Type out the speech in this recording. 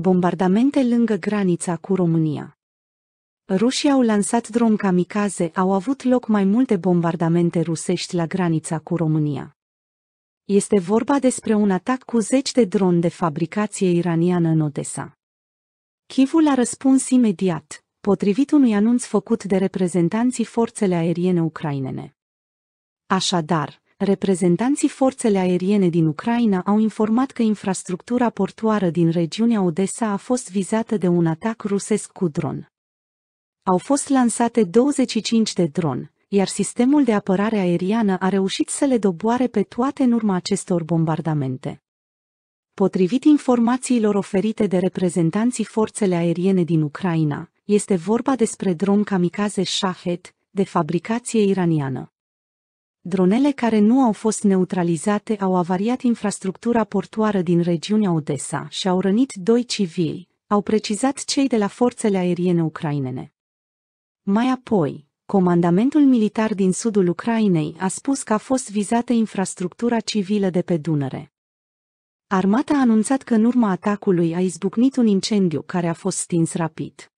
Bombardamente lângă granița cu România Rușii au lansat dron kamikaze, au avut loc mai multe bombardamente rusești la granița cu România. Este vorba despre un atac cu zeci de droni de fabricație iraniană în Odessa. Chivul a răspuns imediat, potrivit unui anunț făcut de reprezentanții forțele aeriene ucrainene. Așadar, Reprezentanții forțele aeriene din Ucraina au informat că infrastructura portoară din regiunea Odessa a fost vizată de un atac rusesc cu dron. Au fost lansate 25 de dron, iar sistemul de apărare aeriană a reușit să le doboare pe toate în urma acestor bombardamente. Potrivit informațiilor oferite de reprezentanții forțele aeriene din Ucraina, este vorba despre dron kamikaze Shahed, de fabricație iraniană. Dronele care nu au fost neutralizate au avariat infrastructura portoară din regiunea Odessa și au rănit doi civili, au precizat cei de la forțele aeriene ucrainene. Mai apoi, comandamentul militar din sudul Ucrainei a spus că a fost vizată infrastructura civilă de pe Dunăre. Armata a anunțat că în urma atacului a izbucnit un incendiu care a fost stins rapid.